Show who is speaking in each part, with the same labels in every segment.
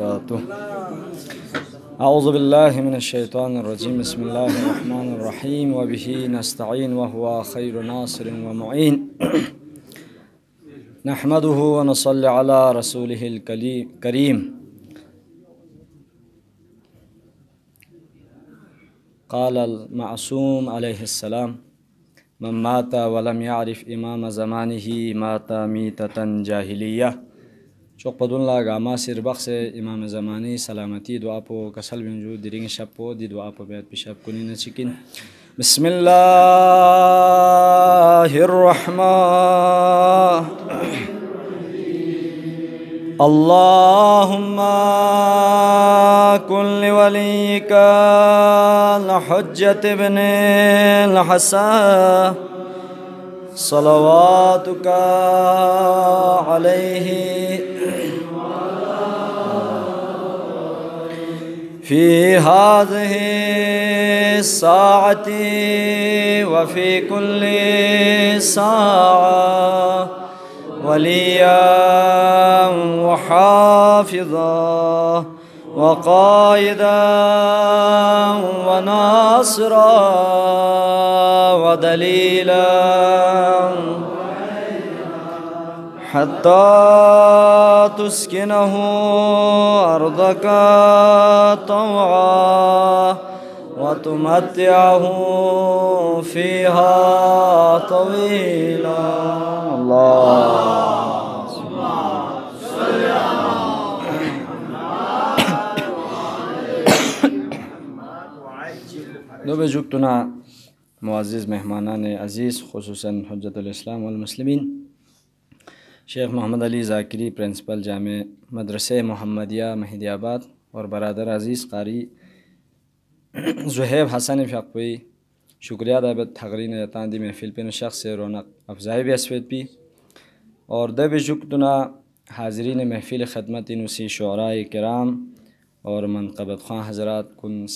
Speaker 1: وبركاته أعوذ بالله من الشيطان الرجيم بسم الله الرحمن الرحيم وبه نستعين وهو خير ناصر ومعين نحمده ونصلي على رسوله الكريم قال المعصوم عليه السلام من مات ولم يعرف إمام زمانه مات ميتة جاهلية شوق شوقبدون لا گاما سر بخش امام زمانی سلامتی دعا پو کسل بنجو درینگ شب پو دی دعا پو بیاد پیشاب کنی نچکین بسم الله الرحمن اللهم كن لوليك الحجة ابن الحسن صلواتك عليه في هذه الساعة وفي كل ساعة وليا وحافظا وقائدا وناصرا ودليلا حتى تسكنه أرضك طوعا وتمتعه فيها طويلا الله دوبه جوکتونه معزز مهمانان عزیز خصوصا حجت الاسلام والمسلمین شیخ محمد علی ذاکری پرنسپل جامع مدرسہ محمدیہ مہدی آباد اور برادر عزیز قاری زہیب حسن فقوی شکریہ دعبت تھغرین تاندی تی محفل پہ شخص سے رونق افزائی بھی اسفید پی اور دب جکتنا حاضرین محفل خدمت نسی شعراء کرام اور منقبت خان حضرات کن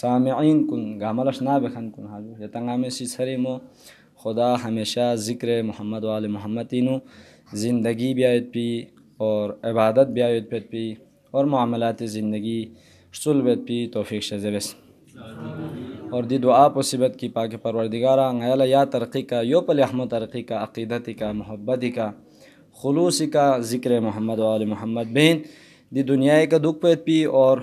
Speaker 1: سامعین کن گاملش الفناب بخن کن حاضر تنگام سی سری مو خدا ہمیشہ ذکر محمد وال تینو زندگی بیایت پی اور عبادت بیایت پیت پی اور معاملات زندگی سل بیت پی توفیق شب اور دی دعا آپ کی پاک پروردگارا دگارہ یا ترقی کا یو پل احمد ترقی کا عقیدت کا محبت کا خلوص کا ذکر محمد و آل محمد بین دی دنیا کا دکھ پیت پی اور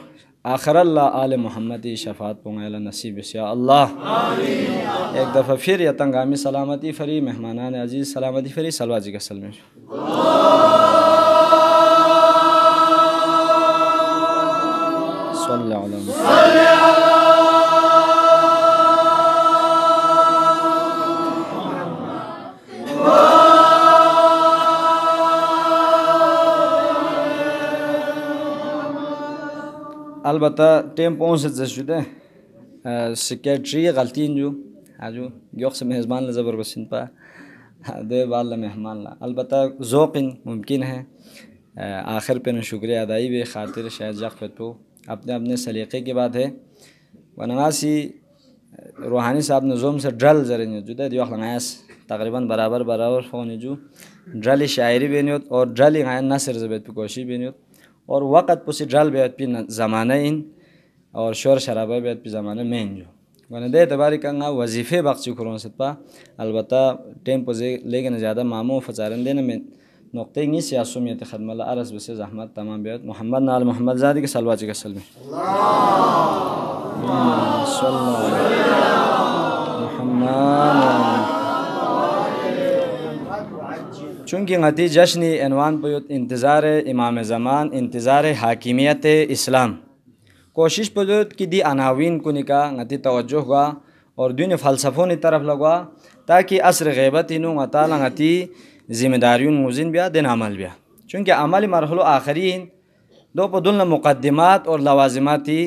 Speaker 1: آخر اللہ آل محمد شفاعت پنگ اللہ نصیب اللہ ایک دفعہ پھر یا تنگامی سلامتی فری مہمانان عزیز سلامتی فری صلو جی وسلم البتہ ٹیم پہن سے جس جدے سکیٹری غلطین جو آجو مہزمان لے زبر بسن پا دے وال مہمان البتہ ذوق ممکن ہے آخر پہ شکریہ ادائی بے خاطر شاید ضق تو اپنے اپنے سلیقے کی بات ہے بنواسی روحانی صاحب نے زوم سے ڈرل ذر جدے لنگایس تقریباً برابر برابر فون جو ڈرل شاعری بینیوت اور ڈرل غائن نصر زبیت پہ کوشی بینیوت اور وقت ڈرال بیت پی زمانہ ان اور شور شرابہ بیت پی زمانہ مین جو جو دے نے کنگا وظیفے بخشی خرون پا البتہ ٹیمپوزے لے کے نہ زیادہ مامو و فضارندین میں نقطۂ نی سیاسومیت خدم الرض بس زحمت تمام بیت محمد نال محمد زادی کے اللہ محمد چونکه غتی جشن عنوان بیوت انتظار امام زمان انتظار حاکمیت اسلام کوشش بدود کہ دی عناوین کو نکاح غتی توجہ ہوا اور دین فلسفوں نے طرف لگوا تاکہ عصر غیبت نو غتالا غتی ذمہ داریون موزن بیا دین عمل بیا چونکہ عمل مرحلو آخرین دو په دونه مقدمات اور لوازماتی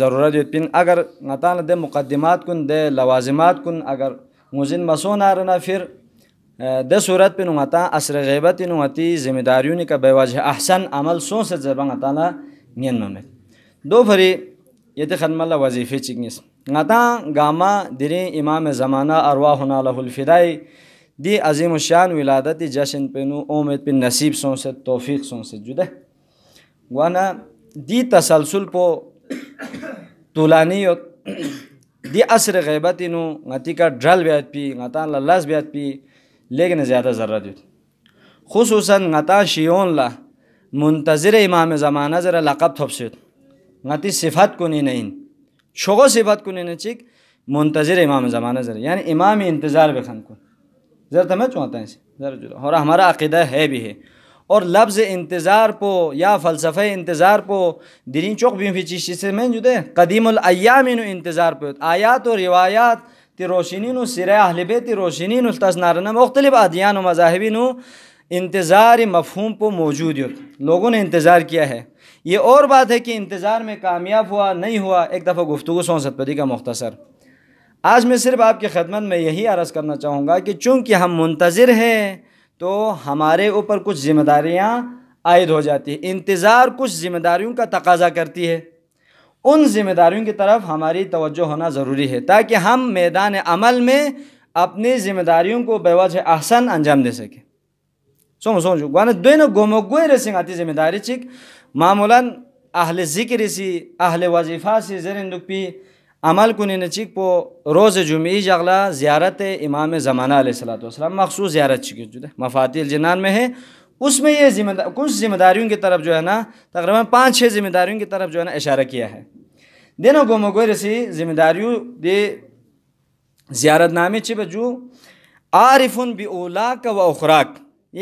Speaker 1: ضرورت پین اگر غتالا د مقدمات کن د لوازمات کن اگر موزن مسون آرنا پھر د صورت पे नुमाता असर गैबत नुमाती जिम्मेदारियों ने का बेवजह अहसन अमल सो से जबंग ताला नियन ममे दो भरी यते खदमल्ला वजीफे चिगनिस नाता गामा दिरे इमाम जमाना अरवाहुना लहुल फिदाई دی عظیم الشان ولادت جشن پنو اومد پن نصیب سون سے توفیق سون سے جده وانا دی تسلسل پو طولانیت دی اثر غیبت نو غتی کا ڈرل بیات پی غتان للاس بیات پی لیکن زیادہ ضرورت ہوتی خصوصاً غطا شیون لا منتظر امام زمانہ ذرا لقب تھپس غتی صفت کو نہیں نِن صفت کو نہیں چک منتظر امام زمانہ ذرا یعنی امام انتظار بخن کو ذرا تو چونتا ہے ذرا اور ہمارا عقیدہ ہے بھی ہے اور لفظ انتظار پو یا فلسفہ انتظار پو درین چوک بیو چیز سے میں جدے قدیم الیامین انتظار پو آیات و روایات تی روشین روشنینو تِ روشنی مختلف ادیان و مذاہبینو انتظار مفہوم پو موجود ہو لوگوں نے انتظار کیا ہے یہ اور بات ہے کہ انتظار میں کامیاب ہوا نہیں ہوا ایک دفعہ گفتگو سون سرپتی کا مختصر آج میں صرف آپ کی خدمت میں یہی عرض کرنا چاہوں گا کہ چونکہ ہم منتظر ہیں تو ہمارے اوپر کچھ ذمہ داریاں عائد ہو جاتی ہیں انتظار کچھ ذمہ داریوں کا تقاضا کرتی ہے ان ذمہ داریوں کی طرف ہماری توجہ ہونا ضروری ہے تاکہ ہم میدان عمل میں اپنی ذمہ داریوں کو وجہ احسن انجام دے سکیں سو سون گوانا دوینو دین گوم آتی ذمہ داری چک معمولاً اہل ذکر سی اہل وظیفہ سی ذرا پی عمل کنی چک پو روز جمعی جغلا زیارت امام زمانہ علیہ السلات وسلم مخصوص زیارت چکی جو مفادی الجنان میں ہے اس میں یہ ذمہ کچھ ذمہ داریوں کی طرف جو ہے نا تقریباً پانچ چھ ذمہ داریوں کی طرف جو ہے نا اشارہ کیا ہے دینو گو مگوی رسی ذمہ داریو دے زیارت نامی چی بجو عارفن بی اولاک و اخراک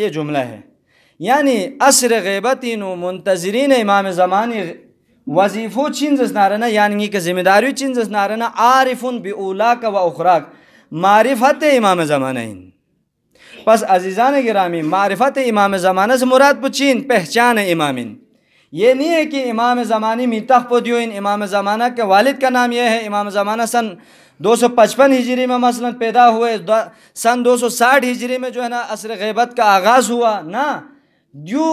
Speaker 1: یہ جملہ ہے یعنی عصر غیبتین و منتظرین امام زمانی وظیفو چینز چین یعنی کہ ذمہ داریو چینز جس عارفن بی اولاک و اخراک معرفت امام زمانین پس عزیزان گرامی معرفت امام زمانہ سے مراد پچین پہچان امامین یہ نہیں ہے کہ امام زمان میتا ان امام زمانہ کے والد کا نام یہ ہے امام زمانہ سن دو سو پچپن ہجری میں مثلا پیدا ہوئے سن دو سو ساٹھ ہجری میں جو ہے نا عصر غیبت کا آغاز ہوا نا جو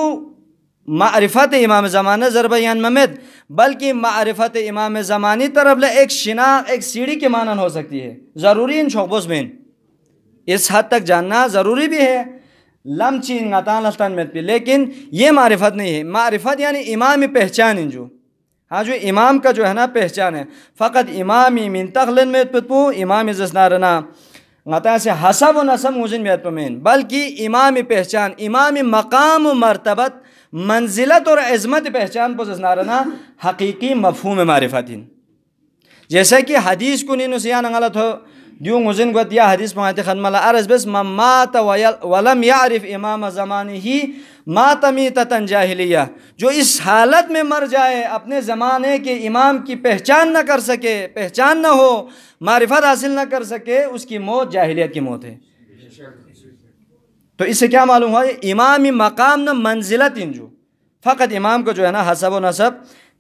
Speaker 1: معرفت امام زمانہ ضربیان ممد بلکہ معرفت امام زمانی طرف لے ایک شنا ایک سیڑھی کے معنی ہو سکتی ہے ضروری ان شعبوں میں اس حد تک جاننا ضروری بھی ہے لم چین پی لیکن یہ معرفت نہیں ہے معرفت یعنی امام پہچان جو ہاں جو امام کا جو ہے نا پہچان ہے فقط امام امین تخلو امام جزنارنا ماتا سے حسب و نسم حسن میں اتپمین بلکہ امام پہچان امام مقام و مرتبت منزلت اور عظمت پہچان پو جزنارنہ حقیقی مفہوم معرفت جیسے کہ حدیث کو نینو سیان غلط ہو یا حدیث عرض بس مات ولم یعرف امام زمانی ہی جاہلیہ جو اس حالت میں مر جائے اپنے زمانے کے امام کی پہچان نہ کر سکے پہچان نہ ہو معرفت حاصل نہ کر سکے اس کی موت جاہلیت کی موت ہے تو اس سے کیا معلوم ہوا امام مقام نہ منزلت انجو فقط امام کو جو ہے نا حسب و نصب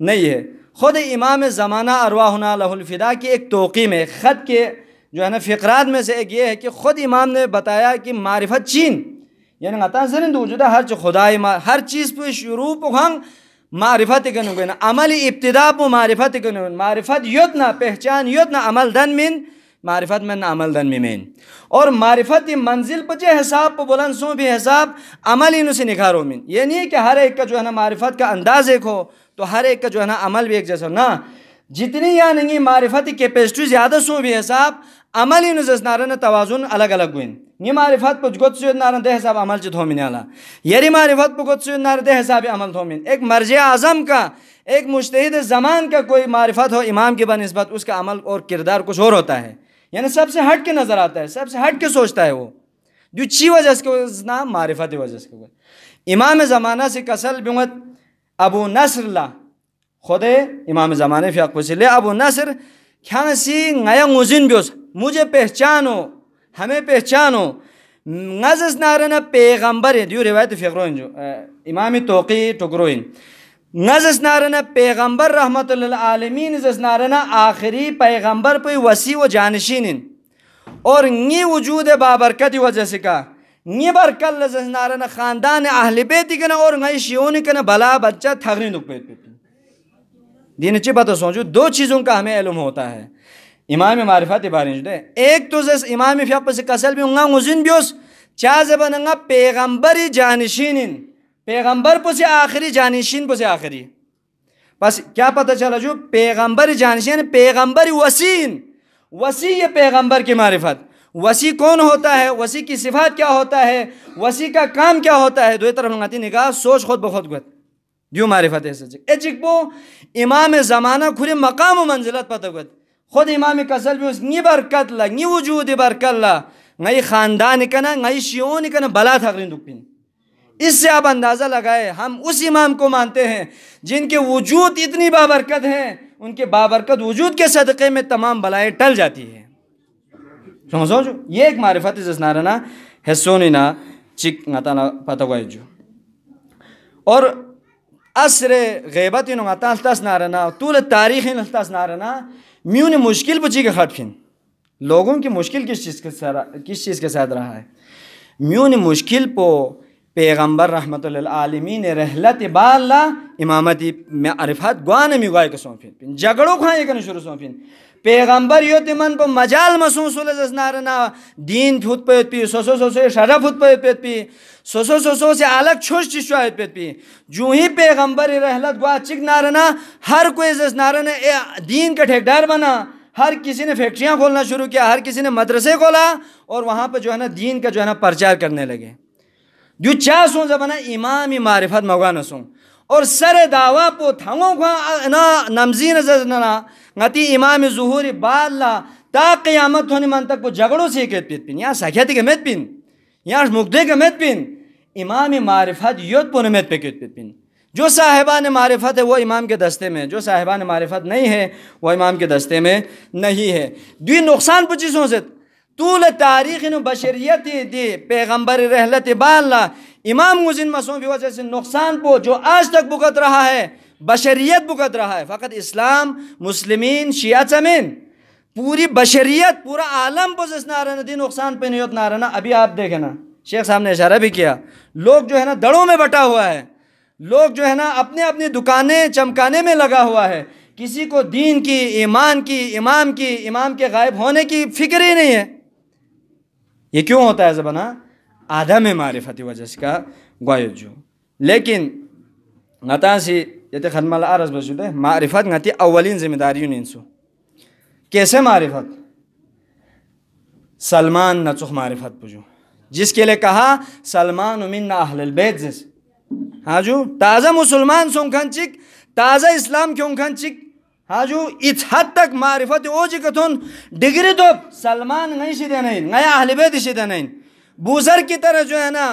Speaker 1: نہیں ہے خود امام زمانہ ارواہنا الفدا کی ایک توقیم ہے خط کے جو ہے نا فقرات میں سے ایک یہ ہے کہ خود امام نے بتایا کہ معرفت چین یعنی دو وجودہ ہر خدا ہر چیز پہ شروع و معرفت معرفت کے عمل ابتدا پو معرفت کے معرفت یوتھ نہ پہچان یوتھ نہ عمل دن من معرفت من عمل دن میں مین اور معرفت منزل پچے حساب پہ بلند سو بھی حساب عمل ہی سے نکھارو مین یہ نہیں ہے کہ ہر ایک کا جو ہے نا معرفت کا انداز ایک ہو تو ہر ایک کا جو ہے نا عمل بھی ایک جیسا جتنی یا ننگی معرفت کیپیسٹی زیادہ سو بھی حساب عملی نزس نارن توازن الگ الگ گوین نی معرفت نارن دے حساب عمل چی دھومین یالا یری معرفت جگت سوید نار دے حساب عمل تھومن ایک مرجع اعظم کا ایک مشتہد زمان کا کوئی معرفت ہو امام کی بنسبت اس کا عمل اور کردار کچھ اور ہوتا ہے یعنی سب سے ہٹ کے نظر آتا ہے سب سے ہٹ کے سوچتا ہے وہ جو چی وجہ سے کے وجہ سے امام زمانہ سے کسل بنگت ابو نصر اللہ خود امام زمان فقو لے ابو کھان سی نیا مزن بیوس مجھے پہچان ہو ہمیں پہچان ہو نارنا پیغمبر دیو روایت فقر جو امام توقی ٹکروئن نزس نارنا پیغمبر رحمۃ اللہ عالمین نارنا آخری پیغمبر پہ وسیع و جانشین اور نی وجود بابرکتی وجہ سے برکل زس نارنا خاندان اہل کنا اور نئی شیون کے بلا بچہ پیت دین چی پتہ سوچو دو چیزوں کا ہمیں علم ہوتا ہے امام معرفت عمارفت دے ایک تو امام فیق پس قسل بھی انگا مزین بھی چاہ زبان انگا پیغمبر جانشین پیغمبر پس آخری جانشین پس آخری پس کیا پتہ چلا جو پیغمبر جانشین پیغمبر وسی ان وسیع پیغمبر کی معرفت وسیع کون ہوتا ہے وسیع کی صفات کیا ہوتا ہے وسیع کا کام کیا ہوتا ہے دو طرف منگاتی نگاہ سوچ خود بخود گوت دیو معرفت ایسا چک ایچ ایک بو امام زمانہ کھولی مقام و منزلت پتہ گوید خود امام کسل بھی اس نی برکت لہ نی وجود برکت لہ نی خاندان کنا نی شیعون کنا بلا تھاگرین دکھ پین اس سے آپ اندازہ لگائے ہم اس امام کو مانتے ہیں جن کے وجود اتنی بابرکت ہیں ان کے بابرکت وجود کے صدقے میں تمام بلائے ٹل جاتی ہیں سمجھو جو یہ ایک معرفت اس نارے نا حسونی نا چک نتانا پتہ گوئے جو اور عصر نو نما تاس نارنا طول تاریخ تاس نارنا میون مشکل بچی کے خط فن لوگوں کی مشکل کس چیز کے کس چیز کے ساتھ رہا ہے میون مشکل پو پیغمبر رحمت اللہ عالمین رحلت ابال امامت اب ارفت پھین نے جگڑوں کھوائیں کرنے شروع پھین پیغمبر کو مجال مسون مسوس نارنا دین پیت پی سو سو سو سو سوسو سوسو پیت پی سو سو سو سو سے الگ چھوس چھاط پیت پی جو ہی پیغمبر رحلت گوا نارنا ہر کوئی جس نارنا اے دین کا ٹھیک ڈار بنا ہر کسی نے فیکٹریاں کھولنا شروع کیا ہر کسی نے مدرسے کھولا اور وہاں پہ جو ہے نا دین کا جو ہے نا پرچار کرنے لگے چا سون زبان امام معرفت مغا سون اور سر داوا پو نمزین زدنا غتی امام ظہور طاق آمت ہونے پو جگڑوں سے پیت پین یا مقدے کے مید پین امام معرفت یوتھ پو نمیت پہ کہت پیت پین جو صاحبان معرفت ہے وہ امام کے دستے میں جو صاحبان معرفت نہیں ہے وہ امام کے دستے میں نہیں ہے دوی نقصان پچیسوں سے طول تاریخ نو بشریت دی پیغمبر رحلت بالا امام غزن کی وجہ سے نقصان پو جو آج تک بکت رہا ہے بشریت بکت رہا ہے فقط اسلام مسلمین شیعہ چمین پوری بشریت پورا عالم جس نارن دی نقصان پہ نیوت نارن ابھی آپ دیکھیں نا شیخ صاحب نے اشارہ بھی کیا لوگ جو ہے نا دڑوں میں بٹا ہوا ہے لوگ جو ہے نا اپنے اپنی دکانیں چمکانے میں لگا ہوا ہے کسی کو دین کی ایمان کی امام کی امام کے غائب ہونے کی فکر ہی نہیں ہے یہ کیوں ہوتا ہے زبنا آدھا میں معرفت وجہ سے کا گوائیو جو لیکن نتا سی یتے خدمہ اللہ عرض بس ہے معرفت نتی اولین ذمہ داریوں نینسو کیسے معرفت سلمان نچخ معرفت پجو جس کے لئے کہا سلمان من اہل البیت جس ہاں جو تازہ مسلمان سنکھن چک تازہ اسلام کیوں کھن چک ہاں جو اتھا تک معرفت او جی کتون ڈگری تو سلمان نہیں شی دے نہیں نیا اہل بیت شی دے نہیں بوزر کی طرح جو ہے نا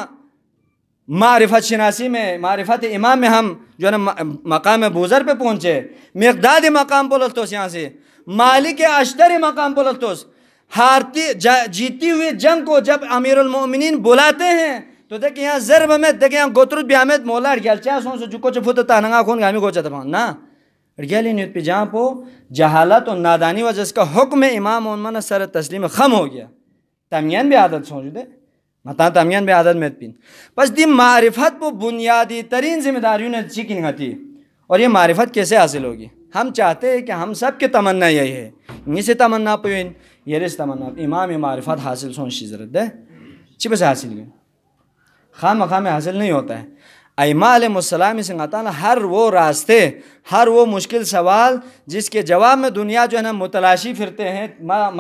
Speaker 1: معرفت شناسی میں معرفت امام میں ہم جو ہے نا مقام بوزر پہ پہنچے مقداد مقام بولتوس یہاں سے مالک اشتر مقام بولتوس ہارتی جیتی ہوئی جنگ کو جب امیر المؤمنین بلاتے ہیں تو دیکھیں یہاں ضرب میں دیکھیں یہاں گوترود بھی ہمیں مولا ہے کیا چاہاں سنسو جو کچھ فتح تاہنگا کھون گا ہمیں کوچھا تھا پہنچا نا جان جہالت و نادانی وجہ اس کا حکم امام و سر تسلیم خم ہو گیا بھی عادت سوچ دے معرفت تمین بنیادی ترین ذمہ داریوں نے چکن کینگتی اور یہ معرفت کیسے حاصل ہوگی ہم چاہتے ہیں کہ ہم سب کے تمنا یہی ہے انگی سے تمنا پوین یہ رس تمنا امام معرفت حاصل سوچ شیزرت دے چی اسے حاصل گئے خام خام حاصل نہیں ہوتا ہے ایمہ علیہ السلام اسے مَالہ ہر وہ راستے ہر وہ مشکل سوال جس کے جواب میں دنیا جو ہے نا متلاشی پھرتے ہیں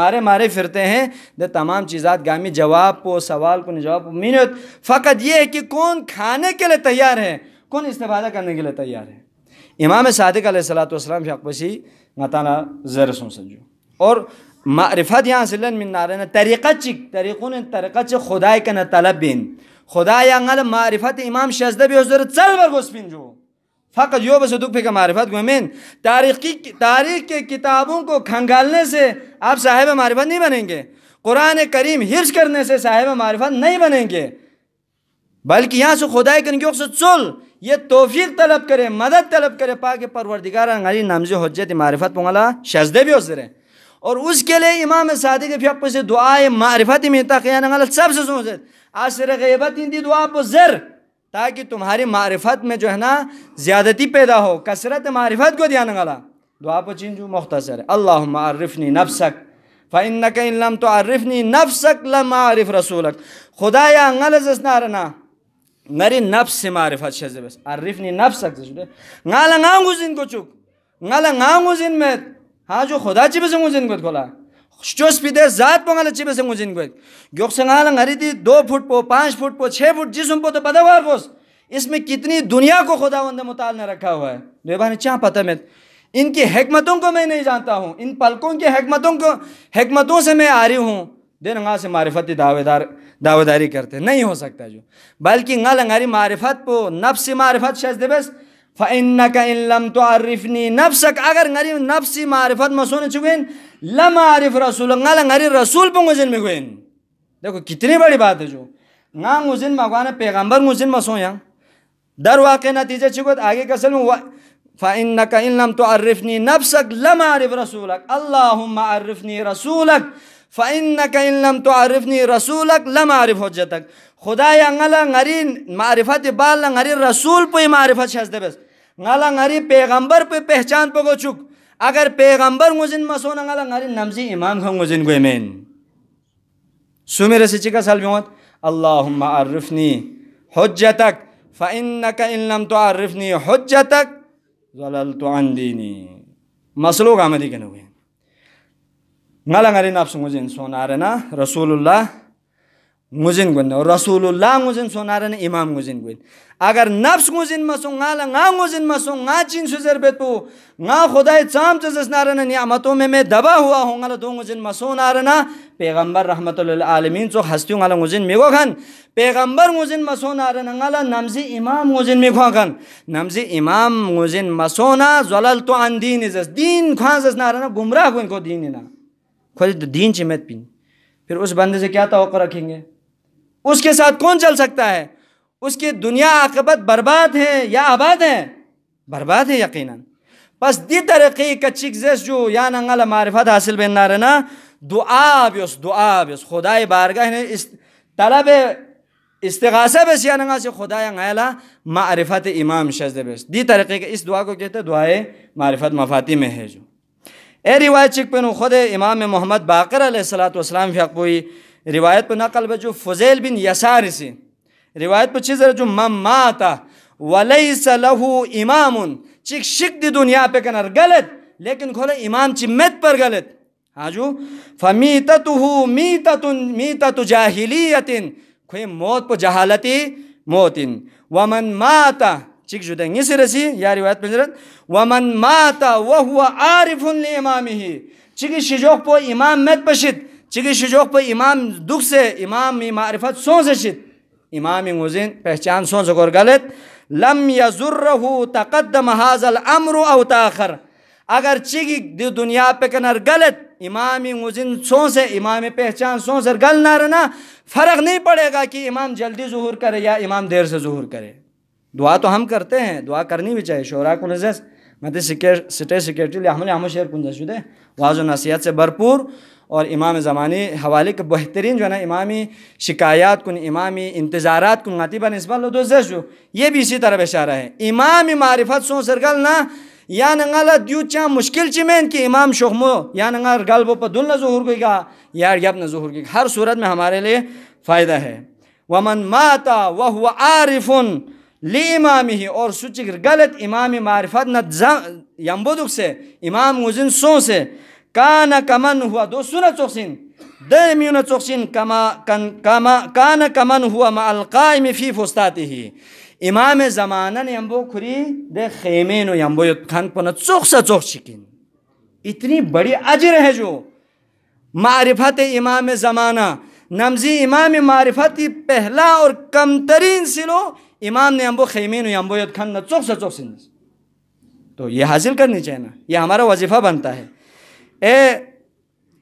Speaker 1: مارے مارے پھرتے ہیں دے تمام چیزات گامی جواب کو سوال کو جواب کو مینیت فقط یہ ہے کہ کون کھانے کے لیے تیار ہے کون استفادہ کرنے کے لیے تیار ہے امام صادق علیہ صلاۃ وسلم شکوشی زر سن سمجھو اور معرفت یہاں صلی اللہ نعر نہ تریکچ تریقن طریقہ خدائے خدای نہ طلب بین خدا یا غل معرفت امام شزده به حضور چل بر گسپین فقط یو بس دکھ پی که معرفت گوه من تاریخی تاریخ کے کتابوں کو کھنگالنے سے آپ صاحب معرفت نہیں بنیں گے قرآن کریم حرص کرنے سے صاحب معرفت نہیں بنیں گے بلکہ یہاں سے خدا یا کنگی اخصو چل یہ توفیق طلب کرے مدد طلب کرے پاک پروردگار انگلی نمزی حجت معرفت پنگلا شزده بھی حضور ہے اور اس کے لئے امام صادق پیپ سے دعا معرفت میں تاقیان انگلی سب سے سنوزد عصر غیبت دی دعا پر زر تاکہ تمہاری معرفت میں جو ہے نا زیادتی پیدا ہو کثرت معرفت کو دیانا گلا دعا پر چین جو چنجو مختصر ہے اللہم عرفنی نفسک فَإِنَّكَ إِن لَمْ تُعَرِّفْنِي نَفْسَكْ لَمْ عَرِفْ رَسُولَكْ خدا یا رنا مری نفس سے معرفت عرفنی نفسک عارفنی لگاؤں گو زن کو میں ہاں جو خدا زن کو بولا چوس پی دے ذات پو گلے چیبے سنگو جن گوئے گیوک سنگالنگ لنگ ہری دی دو پھوٹ پو پانچ پھوٹ پو چھے پھوٹ جسم پو تو پدہ وار گوز اس میں کتنی دنیا کو خدا وندے مطال نہ رکھا ہوا ہے دوئے بھانے چاہ پتہ میں ان کی حکمتوں کو میں نہیں جانتا ہوں ان پلکوں کی حکمتوں کو حکمتوں سے میں آری ہوں دے نگا سے معرفتی دعوے داری کرتے نہیں ہو سکتا جو بلکہ نگا لنگاری معرفت پو نفس معرفت شاید دے بس فَإِنَّكَ إِن لَمْ تُعَرِّفْنِي نَفْسَكَ اگر نفسی معرفت مسئول چکے ہیں लम आरिफ रसूल ngala ngari rasul pa ngujin me goin देखो कितनी बड़ी बात है जो nga ngujin ma gwana पैगंबर ngujin ma so yang dar waqe natija chigot आगे का असल में فإنك إن لم تعرفني نفسك لم أعرف رسولك اللهم عرفني رسولك فإنك إن لم تعرفني رسولك لم أعرف حجتك خدایا غلا غری معرفت بالا غری رسول په معرفت شزده بس غلا غری پیغمبر په پہچان پګو چوک اگر پیغمبر موزن ما سونا غلا غاری نمزی امام خون موزن گوی من سومی رسی چی کا سال بیمات اللهم عرفنی حجتک فإنك إن لم تعرفني حجتك ظللت عن ديني مسلو قام دي كنوين نالا غري نفس موزين سونارنا رسول الله ngujin gwen rasulullah ngujin sonar ne imam ngujin gwen agar nafs ngujin maso nga la nga ngujin maso nga chin suzer betu nga khudai cham chazas narana ni amato me me daba hua honga la dong ngujin maso narana pegambar rahmatul alamin cho hastu nga la ngujin me khan pegambar ngujin maso narana nga la namzi imam ngujin me khan namzi imam ngujin maso na zalal tu an din is din khan zas narana gumrah gwen ko din na khoj din chimet pin फिर उस बंदे से क्या तवक्कुल रखेंगे اس کے ساتھ کون چل سکتا ہے اس کی دنیا عاقبت برباد ہے یا آباد ہے برباد ہے یقیناً پس دی ترقی کچک زیس جو یا ننگل معرفت حاصل دعا بیس دعا بیس خدائے بارگاہ نے طلب بیس یا ننگل سے خدا معرفت امام بیس دی طریقی کے اس دعا کو کہتے دعائے معرفت مفاتی میں ہے جو اے روایت چک پن خود امام محمد باقر علیہ السلام فیق فقوئی روایت پر نقل بجو فزیل بن یسار سی روایت پر چیز جو ماتا وليس له امام چې شک دی دنیا پر کنر غلط لیکن کھولا امام چی مت پر غلط آجو فمیتتو میتت میتت جاهلیت خو موت پر جہالتی موتن ومن ماتا چیک جو دنګ سی رسی یا روایت جرد ومن مات وهو عارف لامامه چیک شجوخ پر امام مت پشید چگی شجوک پہ امام دکھ سے امام معرفت سون سے شد امام پہچان یزرہو تقدم حاز غلط او تاخر اگر چگی دنیا پہ کنر غلط امام سون سے امام پہچان سون سے گل نہ رہنا فرق نہیں پڑے گا کہ امام جلدی ظہور کرے یا امام دیر سے ظہور کرے دعا تو ہم کرتے ہیں دعا کرنی بھی چاہیے میں تھی سٹے سیکورٹی لیا ہم نے شعر دے واضح نصیحت سے بھرپور اور امام زمانی حوالے کے بہترین جو ہے نا امامی شکایات کن امامی انتظارات کن نسبہ نصباً دو زشو یہ بھی اسی طرح اشارہ ہے امام معرفت سو سرگل نا یا ننگالا دیو چاہ مشکل چی ان کی امام شخمو و یا ننگال پا دن نہ ظہور کوئی گا یا یار ظہور نظہور گا ہر صورت میں ہمارے لیے فائدہ ہے ومن ماتا وہو عارفن لی امامی ہی اور سکر غلط امام معرفت نت یم سے امام غزن سو سے کانا کمن ہوا دو سنا چوکسن دے میونا چوکسین کما کن کما کمن ہوا ما القائم فی فستاتی ہی امام زمانہ نے امبو کھری دے خیمین و امبوت خان پن چوک سا چوک شکین اتنی بڑی اجر ہے جو معرفت امام زمانہ نمزی امام معرفت پہلا اور کم ترین سلو امام نے امبو خیمین و امبوت خان نہ چوک سا چوکسن تو یہ حاصل کرنی چاہیے نا یہ ہمارا وظیفہ بنتا ہے ا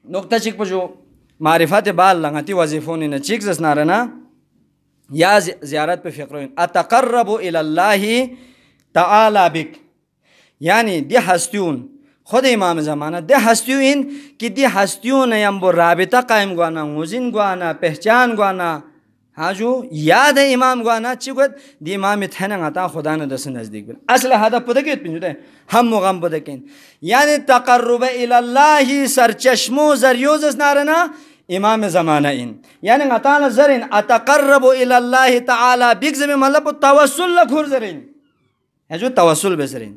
Speaker 1: نقطه چیک پجو معرفت بال لغتی وظیفون نه چیک یا زیارت به فقرین اتقرب الی الله تعالی بک یعنی دی ہستیون خود امام زمانه دی هستیون که دی ہستیون یم بو رابطه قائم گوانا موزین گوانا پہچان گوانا آجو یاد ہے امام گوانا چی گوید دی امام تھیننگ آتا خدا نا دس نزدیک گوید اصل حدا پودا گید پینجو دے ہم مغم پودا گید یعنی تقرب الاللہ سرچشمو زریوز اس نارنا امام زمانہ این یعنی اتانا زرین اتقرب الاللہ تعالی بیک زمین ملپ مطلب توسل لکھور زرین ہے یعنی جو توسل بے زرین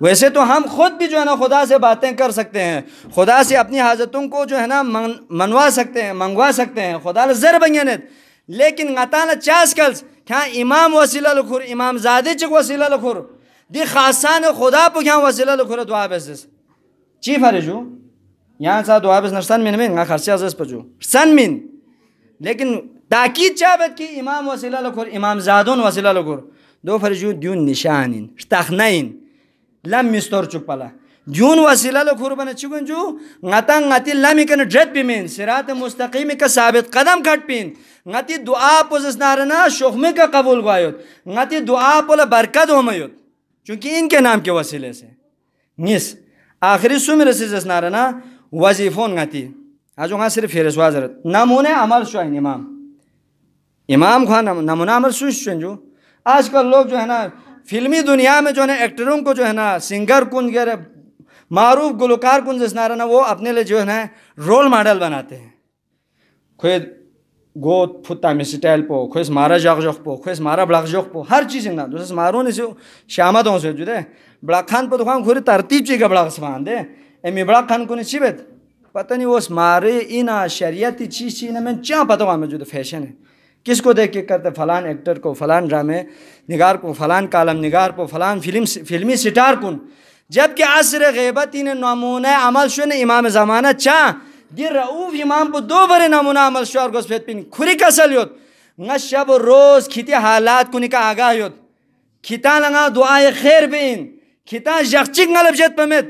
Speaker 1: ویسے تو ہم خود بھی جو ہے نا خدا سے باتیں کر سکتے ہیں خدا سے اپنی حاضرتوں کو جو ہے نا منوا سکتے ہیں منگوا سکتے ہیں خدا لے زر بنیانیت lekin ngatana chaskals kan imam vasilalı kur imam zadecik vasilalı kur di khasan khuda bu kan vasilalı kur dua besiz chi fariju yan sa dua bes narsan min min kharsi azas paju san min lekin takid chabat ki imam vasilalı kur imam zadun vasilalı kur دو فرجو دیون نشانین شتخنین لم مستور چوک پلا جون وسیلہ لرمن چنجو ناتا جد پیمین سرات مستقیم کا ثابت قدم کٹ پین غتی دعا پوزس نارنا شخمے کا قبول گوا غتی دعا پولا برکت ہومیت چونکہ ان کے نام کے وسیلے سے نس آخری سمر رسیزس نارنا وظیفون غتی آج غا صرف فیرس نمونِ عمل شعین امام امام خان نمونہ امر جو آج کل لوگ جو ہے نا فلمی دنیا میں جو ہے نا ایکٹروں کو جو ہے نا سنگر کن گیر معروف گلوکار کن جس نارا نا وہ اپنے لیے جو ہے نا رول ماڈل بناتے ہیں کوئی گوت پھتا میں سٹائل پو اس مارا جاگ جوخ پو اس مارا بڑاگ جوخ پو ہر چیز دوسرے نارا جو شامت ہوں سے جو دے بڑا خان پو دخوان کھوری ترتیب چی گا بڑا سفان دے امی می خان خان کو بیت پتہ نہیں وہ اس مارے اینا شریعتی چیز چی نمین کیا پتہ ہوا میں جو دے فیشن ہے کس کو دیکھ کے کرتے فلان ایکٹر کو فلان ڈرامے نگار کو فلان کالم نگار کو فلان فلم فلمی سٹار کن جبکہ عصر غیبت انہیں نمونہ عمل شونے امام زمانہ چاں دی رعوف امام بو دو برے نمونہ عمل شوار گوز پیت پین کھوری کسل یوت نشب و روز کھیتی حالات کنی کا آگاہ یوت کھیتا لنگا دعای خیر بین کھیتا جغچک نلب جت پمیت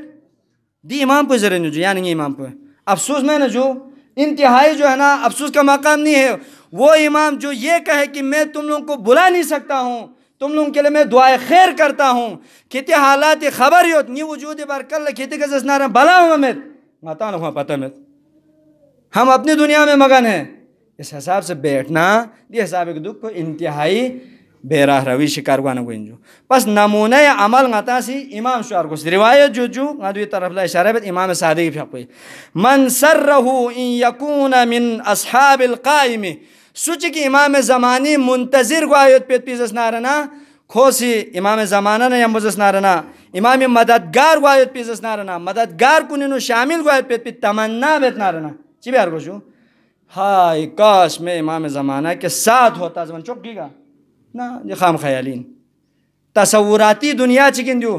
Speaker 1: دی امام پو زرنی جو یعنی امام پو افسوس میں نجو انتہائی جو ہے نا افسوس کا مقام نہیں ہے وہ امام جو یہ کہے کہ میں تم لوگ کو بلا نہیں سکتا ہوں تم لوگوں کے لئے میں دعائے خیر کرتا ہوں کتے حالات خبر ہوت نی وجود بار کل کتے کس اس نارم بلا ہوں امید ماتان ہوں پتہ امید ہم اپنی دنیا میں مگن ہیں اس حساب سے بیٹھنا دی حساب ایک دکھ کو انتہائی بے راہ روی شکار گوانا گو انجو پس نمونہ عمل گتا سی امام شوار گو روایت جو جو گا دوی طرف لا اشارہ بیت امام صادقی پھاک پوئی من سر رہو ان یکون من اصحاب القائمی سوچی کی امام زمانی منتظر گو آیت پیت پیزس نارنا کھوسی امام زمانہ نے امام مددگار گو آیت پیزس نارنا مددگار آیت پیت شامل تمنا بیت نارنا چی بیار ہائی کاش میں امام زمانہ کے ساتھ ہوتا زمن گی گا نا یہ خام خیالین تصوراتی دنیا چکن دیو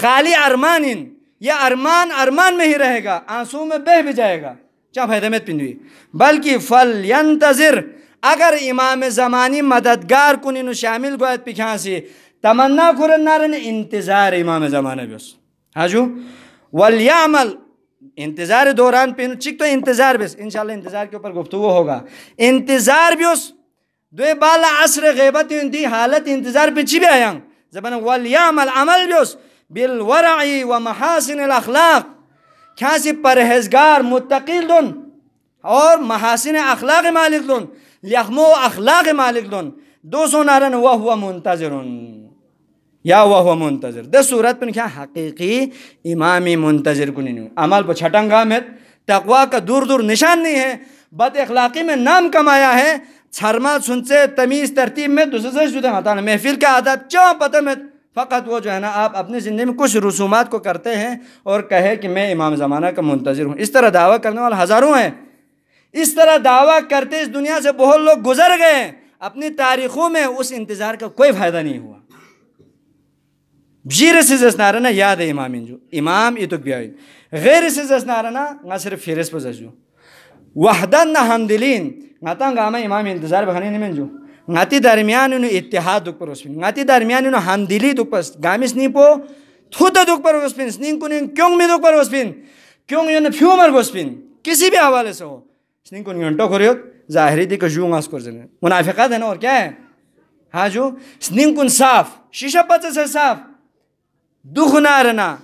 Speaker 1: خالی ارمانین یہ ارمان ارمان میں ہی رہے گا آنسو میں بہ بھی جائے گا چاہ میں پندوی بلکہ فل ینتظر اگر امام زمانی مددگار کنین و شامل باید پیکانسی تمنا کرن نرن انتظار امام زمانه بیست هجو عمل انتظار دوران پین چیک تو انتظار بیس انشاءاللہ انتظار کے اوپر گفتگو ہوگا انتظار بیوس دوی بالا عصر غیبت دی حالت انتظار بچی چی بھی زبان ولیعمل عمل بیس بالورعی و محاسن الاخلاق کسی پرهزگار متقیل دون اور محاسن اخلاق مالک دون لیخمو اخلاق مالک دن دو سو نارن وہو ہوا یا وہو منتظر دس صورت کیا حقیقی امام منتظر کنی نیو عمل پہ چھٹنگامت تقوی کا دور دور نشان نہیں ہے بد اخلاقی میں نام کمایا ہے چھرما سنچے تمیز ترتیب میں دوسرے سے شدہ متعین محفل کا عادت فقط وہ جو ہے نا آپ اپنی زندگی میں کچھ رسومات کو کرتے ہیں اور کہے کہ میں امام زمانہ کا منتظر ہوں اس طرح دعویٰ کرنے والا ہزاروں ہیں اس طرح دعویٰ کرتے اس دنیا سے بہت لوگ گزر گئے اپنی تاریخوں میں اس انتظار کا کوئی فائدہ نہیں ہوا بجیر سے جس یاد ہے امام انجو امام ایتوک بیا غیر سے جس نارانہ نہ صرف فیرس پر جذو و حمدلین نہلین ناتا گاما امام انتظار بہانے منجو ناتی درمیان انہوں اتحاد دکھ پر روشن ناتی درمیان حمدلی پر گامی سنی پو تھوتا دکھ پر سنین کنین کیوں میں دکھ پر روشبین کیوں یوں فیو مروسفین کسی بھی حوالے سے ہو سنین کن گھنٹو کریوت ظاہری دی کجو ماس کر زنین منافقات ہے نا اور کیا ہے ہاں جو سنین کن صاف شیشہ پچا سے صاف دخ نارنا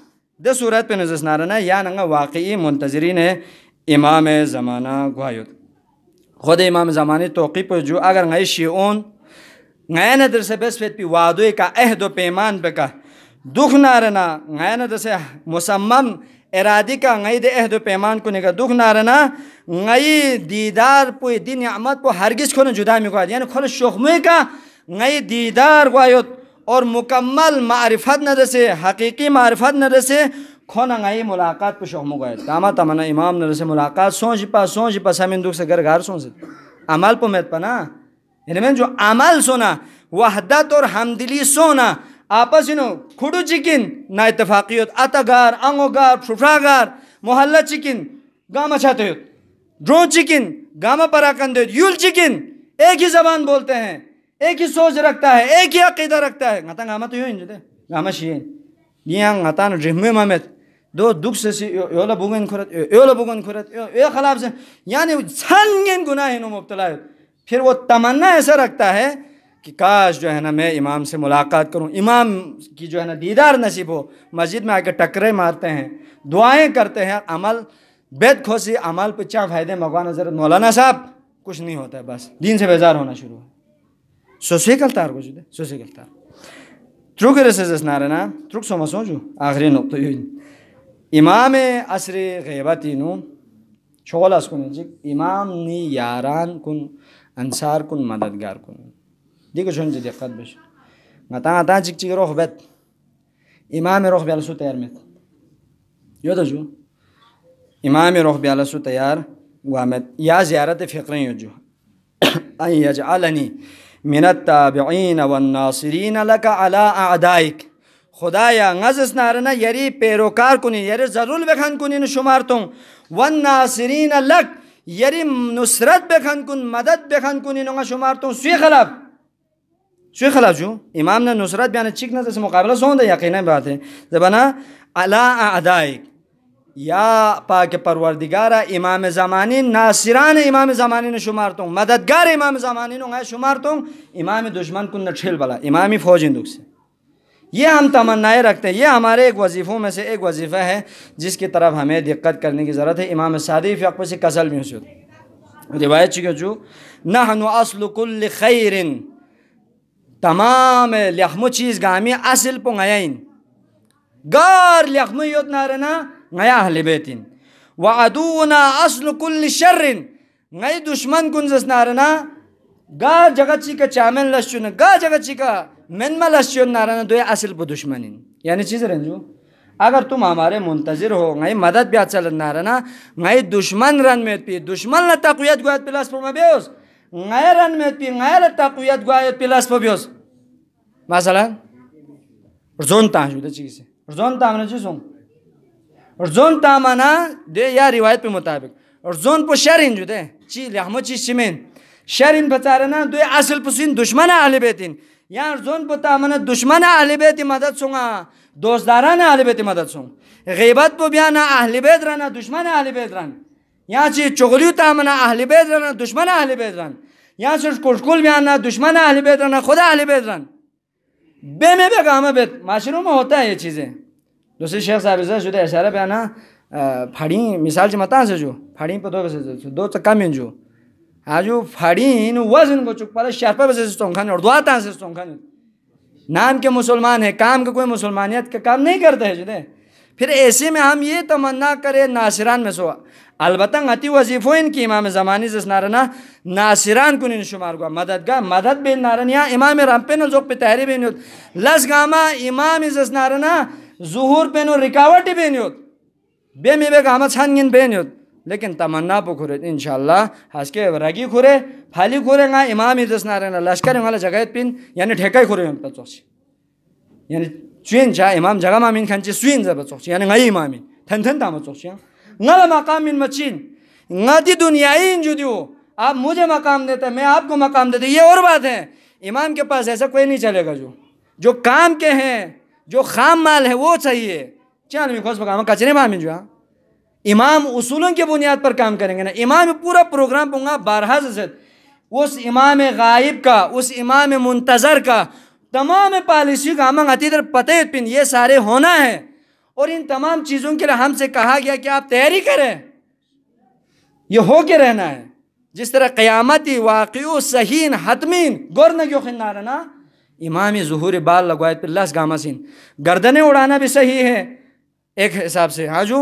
Speaker 1: دے صورت پہ نزس نارنا یا ننگا واقعی منتظرین امام زمانہ گوایوت خود امام زمانی توقی پر جو اگر ngay شیعون ngay ندر سے بس فیت پی وادوی کا اہد و پیمان بکا دخ نارنا ngay ندر سے مسمم ngay ندر سے ارادی کا غید عہد و پیمان کو نگا دکھ نارنا غی دیدار پوی دی نعمت پو ہرگز کھونا جدا مکواد یعنی کھونا شخموی کا غی دیدار گوایت اور مکمل معرفت نرسے حقیقی معرفت نرسے کھونا غی ملاقات پو شخمو گوایت کاما تمنا امام نرسے ملاقات سونج پا سونج پا سامین دکھ سے گر گھار سونج عمل پو میت پنا یعنی میں جو عمل سونا وحدت اور حمدلی سونا آپس کھڑو چکن نا اتفاقیت اتار انگو گار گار محلہ چکن گاما چھاتے ہوت ڈرون چکن گاما پرا ہوت یول چکن ایک ہی زبان بولتے ہیں ایک ہی سوچ رکھتا ہے ایک ہی عقیدہ رکھتا ہے گاما تو یوں گاما شیئے چیتان محمد دو دکھ سے یولا یولا کھرت کھرت یہ خلاف سے یعنی سنگین گناہ انہوں مبتلا ہے پھر وہ تمنا ایسا رکھتا ہے کہ کاش جو ہے نا میں امام سے ملاقات کروں امام کی جو ہے نا دیدار نصیب ہو مسجد میں آ کے ٹکرے مارتے ہیں دعائیں کرتے ہیں عمل بیت خوشی عمل پہ فائدے مغوان حضرت مولانا صاحب کچھ نہیں ہوتا ہے بس دین سے بیزار ہونا شروع ہے کلتار کو جدے سوسی ترک رس نار نام ترک سو مسو جو آخری نقطۂ امام عصر اس تین جی امام نی یاران کن انصار کن مددگار کن دیگه ديكو شونجي دقت بش متى متى چیک چیک روح بيت إمام روح بيالسو تیار مت یاد جو إمام روح بيالسو تيار وامت يا زيارة فقرين يجو أن يجعلني من التابعين والناصرين لك على أعدائك خدایا غزس نارنا یری پیروکار کنی یری ضرور بخن کنی نشمارتون و ناصرین لک یری نصرت بخن کن مدد بخن کنی نشمارتون شمارتون سوی خلاف شوی خلاجو امام نے نصرت بیان نظر سے مقابلہ سون دے یقیناً بات ہے زبانا علا الا یا پاک پروردگار امام زمانی ناصران امام زمانی نے شمارتوں مددگار امام زمانی نے شمارتوں امام دشمن کن نچھل بلا امامی فوج اندوک سے یہ ہم تمنائیں رکھتے ہیں یہ ہمارے ایک وظیفوں میں سے ایک وظیفہ ہے جس کی طرف ہمیں دقت کرنے کی ضرورت ہے امام صادی فقو سے کسل بھی سے روایت چکے جو نحن اصل کل خیر تمام لخم چیز گامی اصل پو گار یوت نارنا بیتین وعدونا اصل کل پیا دشمن کنزس نارنا گا جگہ سی کا لشچون گا جگت سی کا نارنا دوی اصل پو دشمنین یعنی چیز رنجو اگر تم ہمارے منتظر ہو گئی مدد بیا چل نارا نا گئی دشمن رن میت میں دشمن لتویت گواس بیوز Masalan, rzon ta'mida chigisi. Rzon ta'mini chizum. Rzon ta'mana de ya rivoyat pe mutabik. Rzon po sharin jude. Chi lahmo chi shimin. Sharin batarana de asl pusin dushman ahli beytin. Yani rzon po ta'mana dushman ahli beyti madad sunga. Dostlarana ahli beyti madad sunga. Gıybat po biyana ahli beyt rana dushman ahli beyt rana. Ya chi chugli ta'mana ahli beyt rana dushman ahli beyt rana. Ya chi kushkul biyana dushman ahli beyt rana khuda ahli beyt rana. بے میں بے کام بے معاشروں میں ہوتا ہے یہ چیزیں دوسری شیخ صاحب پہ آنا پھڑیں مثال مطان سے جو پھڑیں پہ دو چکا میں جو آجو پھڑیں وزن کو چک رہا ہے بسے پہ چونخن اور دو سے ہے چونکا نام کے مسلمان ہے کام کے کوئی مسلمانیت کا کام نہیں کرتے ہیں جدے پھر ایسے میں ہم یہ تمنا کرے ناصران میں سوا البته غتی وظیفو این که امام زمانی زس نارنا ناصران کنین شمار گوا مددگا مدد بین نارن یا امام رمپین زوق پی تحری بین یود لس گاما امام زس نارنا ظهور پینو رکاوٹی بین یود بے می بے گاما چھانگین بین یود لیکن تمنا پو کھورے انشاءاللہ حس کے رگی کھورے پھالی کھورے گا امام زست نارنا لشکر والا جگہ پین یعنی ٹھیکائی کھورے ہیں پچوک یعنی چوین چا امام جگہ مامین کھانچی سوین زبا چوک یعنی غی امامی تھن تھن تامو چوک یعنی ہاں. نہ مقام من مچین نہ دی دنیای انجدیو آپ مجھے مقام دیتے میں آپ کو مقام دیتا یہ اور بات ہے امام کے پاس ایسا کوئی نہیں چلے گا جو جو کام کے ہیں جو خام مال ہے وہ چاہیے میں کیا نیک کچھ کچرے میں جو ہاں امام اصولوں کی بنیاد پر کام کریں گے نا امام پورا پروگرام پوں گا بارہ جس اس امام غائب کا اس امام منتظر کا تمام پالیسی کا امن عطیدر پتہ فتح پن یہ سارے ہونا ہے اور ان تمام چیزوں کے لیے ہم سے کہا گیا کہ آپ تیاری کریں یہ ہو کے رہنا ہے جس طرح قیامتی واقع صحیح حتمین گورن نہ رہنا امام ظہور بال پر لس گاما سین گردنیں اڑانا بھی صحیح ہے ایک حساب سے ہاں جی،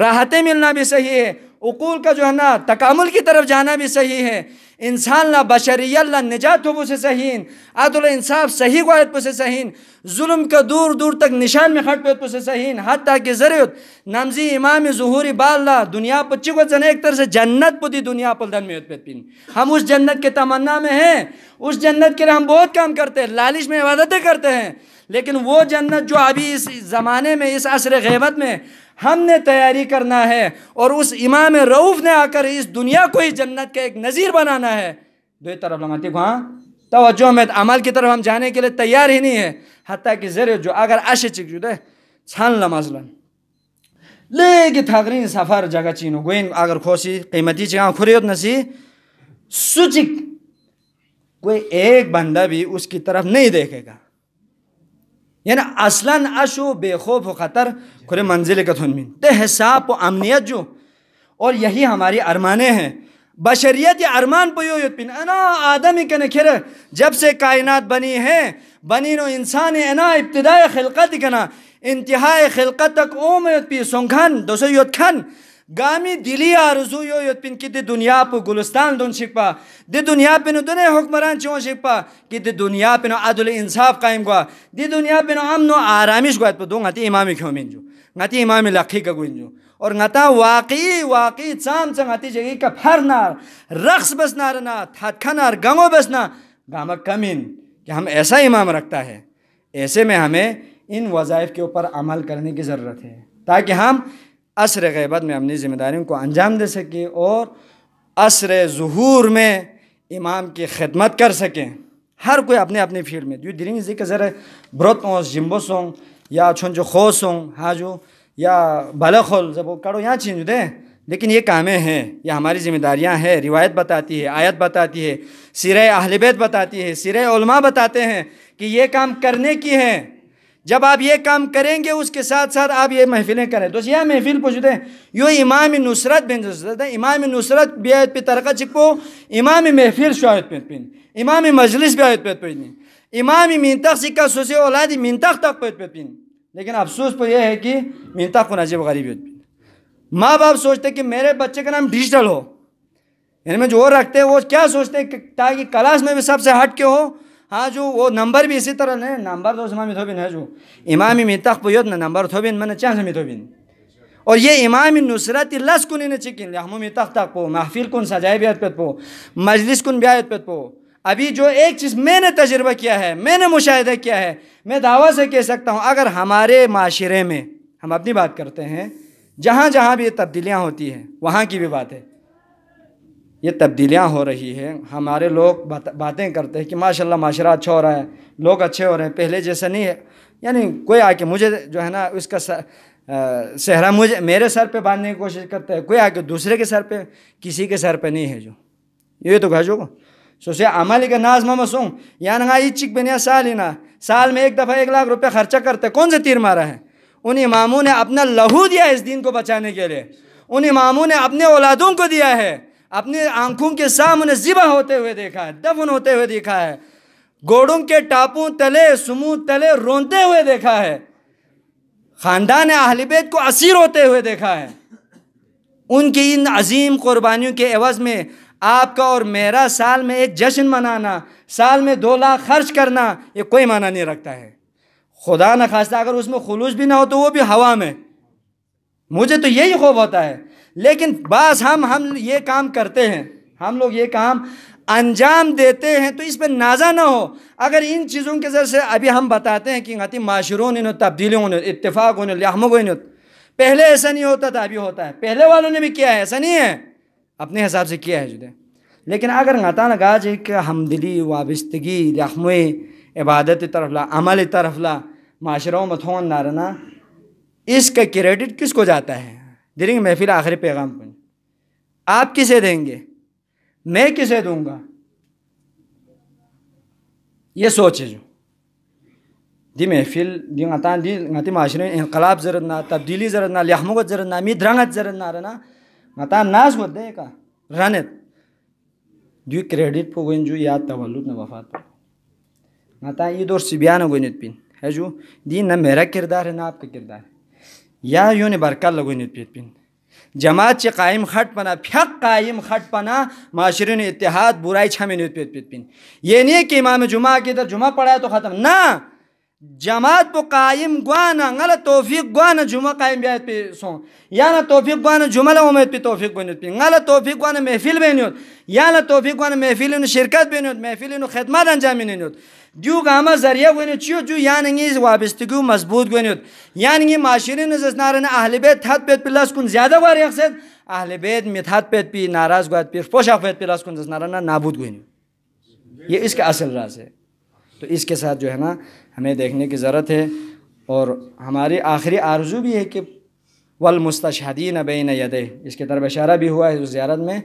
Speaker 1: راحتیں ملنا بھی صحیح ہے عقول کا جو ہے نا تکامل کی طرف جانا بھی صحیح ہے انسان لا بشری اللہ نجات ہو سے سہین عدل انصاف صحیح کو عت صحیح سہین ظلم کا دور دور تک نشان میں خٹ پیت پہ صحیح حتیٰ کہ زرعت نمزی امام ظہوری باللہ دنیا پچی کو ایک طرح سے جنت پتی دنیا پل دن میں پیت پین ہم اس جنت کے تمنا میں ہیں اس جنت کے لیے ہم بہت کام کرتے ہیں لالش میں عبادتیں کرتے ہیں لیکن وہ جنت جو ابھی اس زمانے میں اس عصر غیبت میں ہم نے تیاری کرنا ہے اور اس امام روف نے آ کر اس دنیا کو ہی جنت کا ایک نظیر بنانا ہے دو ہاں؟ توجہ میں عمل کی طرف ہم جانے کے لیے تیار ہی نہیں ہے حتیٰ کہ زیر جو اگر چک جو دے چھان اگر مثلاً قیمتی نسی سوچک کوئی ایک بندہ بھی اس کی طرف نہیں دیکھے گا یعنی اصلاً اشو بے خوف و خطر کھرے منزل تے حساب و امنیت جو اور یہی ہماری ارمانے ہیں بشریت ارمان انا آدم آدمی کنے کھر جب سے کائنات بنی ہے بنی نو انسان انا ابتدائی خلقت کنا انتہائی خلقت تک اوم پی سنگھن یوت کھن گامی دلی آرزو یو کی دی دنیا پو گلستان دون شکا کی دی دنیا پہ عدل انصاف قائم گوا دی دنیا پن آرامش امامی دوں گا نہ امام لکھی کا گوینجو اور نہ واقعی واقعی چام چا ہاتھی جگی کا پھر نار رقص نا تھتکھا نار نا گاما کمین کہ ہم ایسا امام رکھتا ہے ایسے میں ہمیں ان وظائف کے اوپر عمل کرنے کی ضرورت ہے تاکہ ہم عصر غیبت میں اپنی ذمہ داریوں کو انجام دے سکیں اور عصر ظہور میں امام کی خدمت کر سکیں ہر کوئی اپنے اپنے فیلڈ میں جو درین ذکر ذرا برت ہوں جمبو ہوں یا جو خوش ہوں ہاجو یا بھلا خول جب وہ کرو یہاں چینج دیں لیکن یہ کامیں ہیں یہ ہماری ذمہ داریاں ہیں روایت بتاتی ہے آیت بتاتی ہے اہل بیت بتاتی ہے سیرہ علماء بتاتے ہیں کہ یہ کام کرنے کی ہیں جب آپ یہ کام کریں گے اس کے ساتھ ساتھ آپ یہ محفلیں کریں تو یہ محفل پوچھتے ہیں یو امام نصرت بنتے ہے امام نصرت بیعت پہ ترقہ چکو امام محفل شاید پہ پین امام مجلس بھی عہد پیت پوچھیں امام مینتخ سکہ سوسی سے اولاد تک پہ پین لیکن افسوس پر یہ ہے کہ کو نجیب غریب ماں باپ سوچتے ہیں کہ میرے بچے کا نام ڈیجیٹل ہو یعنی میں جو رکھتے ہیں وہ کیا سوچتے ہیں کہ تاکہ کلاس میں بھی سب سے ہٹ کے ہو ہاں جو وہ نمبر بھی اسی طرح نہیں نمبر تو زمام تھوبن ہے جو امام می تخب یوتنا نمبر تھوبن میں نے چین سم بین اور یہ امام نصرت لسکن نے چکن لیا ہمو تخت تک پو محفل کن سجائے بیعت عدفت پو مجلس کن بیاد پت پو ابھی جو ایک چیز میں نے تجربہ کیا ہے میں نے مشاہدہ کیا ہے میں دعویٰ سے کہہ سکتا ہوں اگر ہمارے معاشرے میں ہم اپنی بات کرتے ہیں جہاں جہاں بھی یہ تبدیلیاں ہوتی ہیں وہاں کی بھی بات ہے یہ تبدیلیاں ہو رہی ہیں ہمارے لوگ باتیں کرتے ہیں کہ ماشاء اللہ معاشرہ اچھا ہو رہا ہے لوگ اچھے ہو رہے ہیں پہلے جیسا نہیں ہے یعنی کوئی آ کے مجھے جو ہے نا اس کا صحرا مجھے میرے سر پہ باندھنے کی کوشش کرتا ہے کوئی آ کے دوسرے کے سر پہ کسی کے سر پہ نہیں ہے جو یہ تو گھجو کو سو سے عمل کا نازمہ مسوم یعنی یہ چک بنیا سال ہی نا سال میں ایک دفعہ ایک لاکھ روپے خرچہ کرتے کون سے تیر مارا ہے ان اماموں نے اپنا لہو دیا اس دین کو بچانے کے لیے ان اماموں نے اپنے اولادوں کو دیا ہے اپنی آنکھوں کے سامنے ذبح ہوتے ہوئے دیکھا ہے دفن ہوتے ہوئے دیکھا ہے گوڑوں کے ٹاپوں تلے سمو تلے رونتے ہوئے دیکھا ہے خاندان اہل بیت کو اسیر ہوتے ہوئے دیکھا ہے ان کی ان عظیم قربانیوں کے عوض میں آپ کا اور میرا سال میں ایک جشن منانا سال میں دو لاکھ خرچ کرنا یہ کوئی معنی نہیں رکھتا ہے خدا نخواستہ اگر اس میں خلوص بھی نہ ہو تو وہ بھی ہوا میں مجھے تو یہی خوب ہوتا ہے لیکن بعض ہم ہم یہ کام کرتے ہیں ہم لوگ یہ کام انجام دیتے ہیں تو اس پہ نازہ نہ ہو اگر ان چیزوں کے سے ابھی ہم بتاتے ہیں کہ غتی معاشروں نے تبدیلیوں نے اتفاق لحمت پہلے ایسا نہیں ہوتا تھا ابھی ہوتا ہے پہلے والوں نے بھی کیا ہے ایسا نہیں ہے اپنے حساب سے کیا ہے جدے لیکن اگر جی کہ ہمدلی وابستگی رحمِ عبادت طرف لا عمل طرف لا معاشروں میں تھون نارنا اس کا کریڈٹ کس کو جاتا ہے دیں گے محفل آخری پیغام پہنچ آپ کسے دیں گے میں کسے دوں گا یہ سوچ ہے جو دی محفل دی غطان دی غطی معاشرے انقلاب ضرورت نہ تبدیلی ضرورت نہ لہم وغت ضرورت نہ مید رنگ ضرورت نہ رہنا ناز دے کا رنت دی کریڈٹ پو گوئن جو یاد نہ وفات پو غطان یہ دور سبیان گوئنت پین ہے جو دی نہ میرا کردار ہے نہ آپ کا کردار ہے یا برکل لگوی نیت پیت پین جماعت چی قائم خط پنا پھیق قائم خط پنا معاشرین اتحاد برائی چھمی نیت پیت پیت پین یہ نہیں کہ امام جمعہ کی در جمعہ ہے تو ختم نا جماعت پو قائم گوانا غلط توفیق گوانا جمعہ قائم پی سون یا توفیق گوانا جمعہ امید پی توفیق پی غلط توفیق گوانا محفل بینیت یا نہ توفیق گوانا نا محفل شرکت بینیت محفل انو خدمت انجام نیت دیو گاما ذریعہ گونی چیو جو یعنی وابستگو مضبوط گونید یعنی یا از نارن نسنا بیت پیت کن زیادہ وار یخصد اہل بیت متھ پیت پی ناراض گوت پی کن از نارن نابود گونید یہ اس کا اصل راز ہے تو اس کے ساتھ جو ہے نا ہمیں دیکھنے کی ضرورت ہے اور ہماری آخری آرزو بھی ہے کہ والمستشہدین بین یدے اس کے طرف اشارہ بھی ہوا ہے اس زیارت میں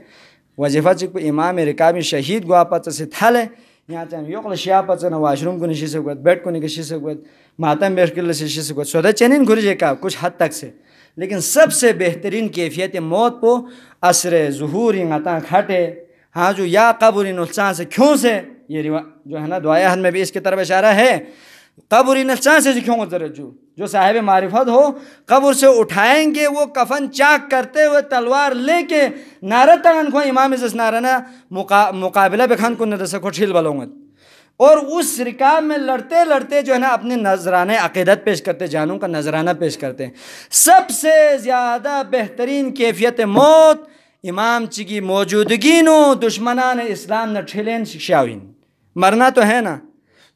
Speaker 1: چکو امام رکابی شہید گوا پسل ہے یہاں سے ہم یوقل شیٰ واش روم کو نشیشت بیڈ کو نکشی سے گوت ماتم بیرقی اللہ شیشی سے گوت سودہ چینن گرجے کا کچھ حد تک سے لیکن سب سے بہترین کیفیت موت پو اثر ظہور متاں کھٹے ہاں جو یا قبل نقصان سے کیوں سے یہ جو ہے نا دعائیں ہن میں بھی اس کے طرف اشارہ ہے قبر نہ چاہ سے سکھوں گا جو جو صاحب معرفت ہو قبر سے اٹھائیں گے وہ کفن چاک کرتے ہوئے تلوار لے کے نارتہ کو امام جس نارانا مقابلہ بخان کن رسو ٹھیل گا اور اس رکاب میں لڑتے لڑتے جو ہے نا اپنے نذرانہ عقیدت پیش کرتے جانوں کا نذرانہ پیش کرتے ہیں سب سے زیادہ بہترین کیفیت موت امام چگی موجودگی نو دشمنان اسلام نہ ٹھیلین شاوین مرنا تو ہے نا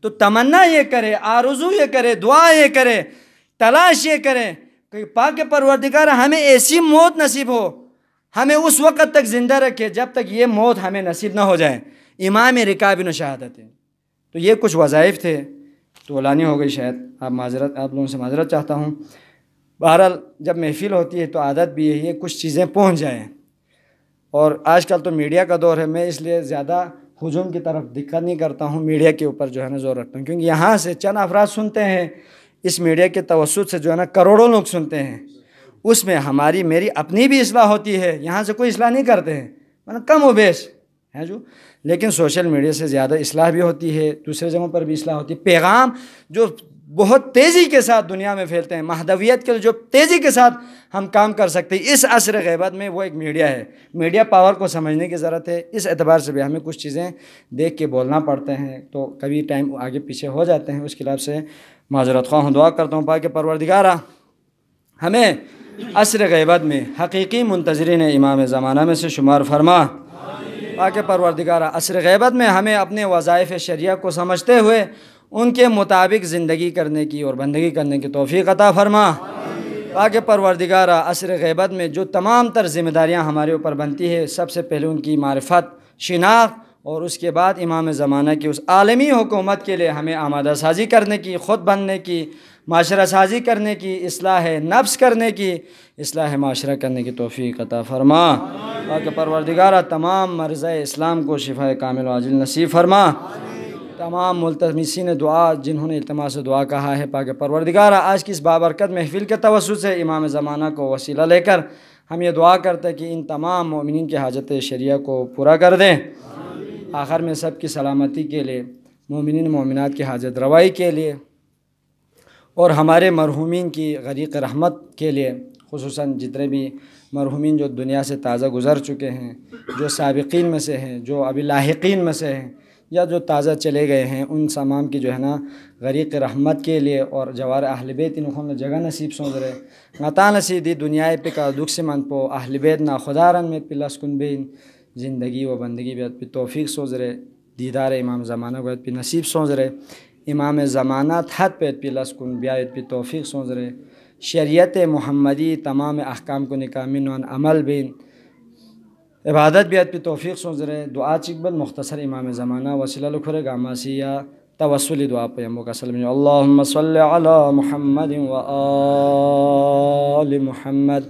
Speaker 1: تو تمنا یہ کرے آرزو یہ کرے دعا یہ کرے تلاش یہ کرے کہ پاک پروردگار ہمیں ایسی موت نصیب ہو ہمیں اس وقت تک زندہ رکھے جب تک یہ موت ہمیں نصیب نہ ہو جائے امام رکا شہادت ہے تو یہ کچھ وظائف تھے تو اولانی ہو گئی شاید آپ معذرت آپ لوگوں سے معذرت چاہتا ہوں بہرحال جب محفل ہوتی ہے تو عادت بھی یہی ہے کچھ چیزیں پہنچ جائیں اور آج کل تو میڈیا کا دور ہے میں اس لیے زیادہ ہجوم کی طرف دقت نہیں کرتا ہوں میڈیا کے اوپر جو ہے نا زور رکھتا ہوں کیونکہ یہاں سے چند افراد سنتے ہیں اس میڈیا کے توسط سے جو ہے نا کروڑوں لوگ سنتے ہیں اس میں ہماری میری اپنی بھی اصلاح ہوتی ہے یہاں سے کوئی اصلاح نہیں کرتے ہیں مطلب کم و بیش ہے جو لیکن سوشل میڈیا سے زیادہ اصلاح بھی ہوتی ہے دوسرے جگہوں پر بھی اصلاح ہوتی ہے پیغام جو بہت تیزی کے ساتھ دنیا میں پھیلتے ہیں مہدویت کے جو تیزی کے ساتھ ہم کام کر سکتے ہیں اس عصر غیبت میں وہ ایک میڈیا ہے میڈیا پاور کو سمجھنے کی ضرورت ہے اس اعتبار سے بھی ہمیں کچھ چیزیں دیکھ کے بولنا پڑتے ہیں تو کبھی ٹائم آگے پیچھے ہو جاتے ہیں اس خلاف سے معذرت خواہ ہوں دعا کرتا ہوں پاک پروردگارہ ہمیں عصر غیبت میں حقیقی منتظرین امام زمانہ میں سے شمار فرما پاک پروردگارہ عصر غیبت میں ہمیں اپنے وظائف شریعہ کو سمجھتے ہوئے ان کے مطابق زندگی کرنے کی اور بندگی کرنے کی توفیق عطا فرما پاک پروردگارہ عصر غیبت میں جو تمام تر ذمہ داریاں ہمارے اوپر بنتی ہے سب سے پہلے ان کی معرفت شناخت اور اس کے بعد امام زمانہ کی اس عالمی حکومت کے لیے ہمیں آمادہ سازی کرنے کی خود بننے کی معاشرہ سازی کرنے کی اصلاح نفس کرنے کی اصلاح معاشرہ کرنے کی توفیق عطا فرما پاک پروردگارہ تمام مرض اسلام کو شفا کامل و عاجل نصیب فرما تمام ملتمسی نے دعا جنہوں نے التماس سے دعا کہا ہے پاک پروردگار آج کی اس بابرکت محفل کے توسط سے امام زمانہ کو وسیلہ لے کر ہم یہ دعا کرتے ہیں کہ ان تمام مومنین کی حاجت شریعہ کو پورا کر دیں آخر میں سب کی سلامتی کے لیے مومنین مومنات کی حاجت روائی کے لیے اور ہمارے مرحومین کی غریق رحمت کے لیے خصوصاً جتنے بھی مرحومین جو دنیا سے تازہ گزر چکے ہیں جو سابقین میں سے ہیں جو ابھی لاحقین میں سے ہیں یا جو تازہ چلے گئے ہیں ان سامان کی جو ہے نا غریق رحمت کے لیے اور جوار اہل بیت انہوں نے جگہ نصیب سوز رہے نتا نصیب دی دنیا پہ کا دکھ سے من پو اہل بیت نا خدا رن میں ادپی لسکن بین زندگی و بندگی بیت پہ توفیق سوز رہے دیدار امام زمانہ پہ نصیب سوز رہے امام زمانہ تھت پہ ادپی لسکن بیت پہ توفیق سوز رہے شریعت محمدی تمام احکام کو نکامن عمل بین عبادت بیات پی توفیق سوزره دعا چک بل مختصر امام زمانه وسیله لکره گاماسی یا توسل دعا پی پیم وکا سلمین اللہم صلی علی محمد و آل محمد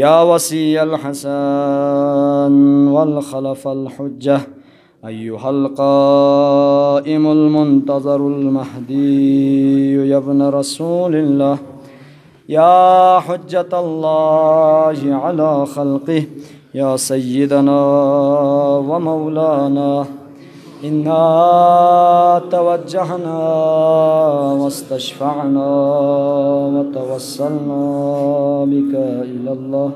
Speaker 1: یا وصي الحسن والخلف الحجہ أيها القائم المنتظر المهدي يا ابن رسول الله يا حجة الله على خلقه يا سيدنا ومولانا إنا توجهنا واستشفعنا وتوسلنا بك إلى الله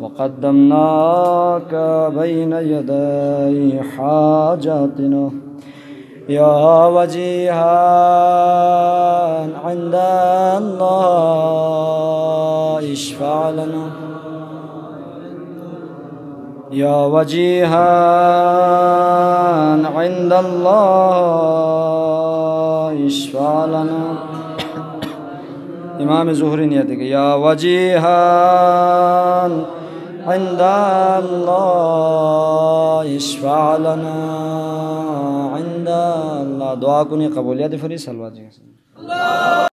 Speaker 1: وقدمناك بين يدي حاجاتنا يا وجيها عند الله اشفع لنا يا وجيها عند الله اشفع لنا امام ظہری نیت کہ یا وجیہان عند اللہ اشفع لنا عند اللہ دعا کو نہیں قبولیت فری سلوات جی